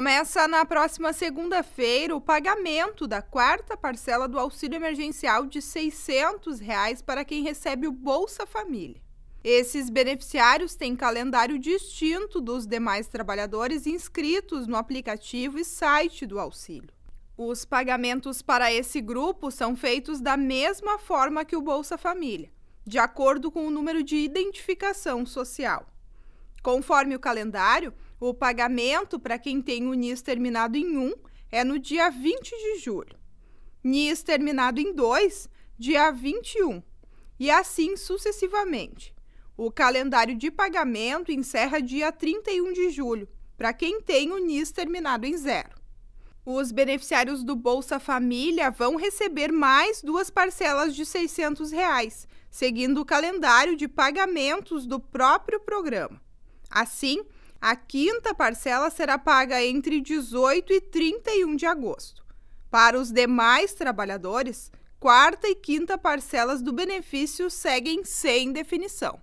Começa na próxima segunda-feira o pagamento da quarta parcela do auxílio emergencial de R$ 600 reais para quem recebe o Bolsa Família. Esses beneficiários têm calendário distinto dos demais trabalhadores inscritos no aplicativo e site do auxílio. Os pagamentos para esse grupo são feitos da mesma forma que o Bolsa Família, de acordo com o número de identificação social. Conforme o calendário, o pagamento para quem tem o NIS terminado em 1 é no dia 20 de julho. NIS terminado em 2, dia 21. E assim sucessivamente. O calendário de pagamento encerra dia 31 de julho, para quem tem o NIS terminado em zero. Os beneficiários do Bolsa Família vão receber mais duas parcelas de R$ 600, reais, seguindo o calendário de pagamentos do próprio programa. Assim, a quinta parcela será paga entre 18 e 31 de agosto. Para os demais trabalhadores, quarta e quinta parcelas do benefício seguem sem definição.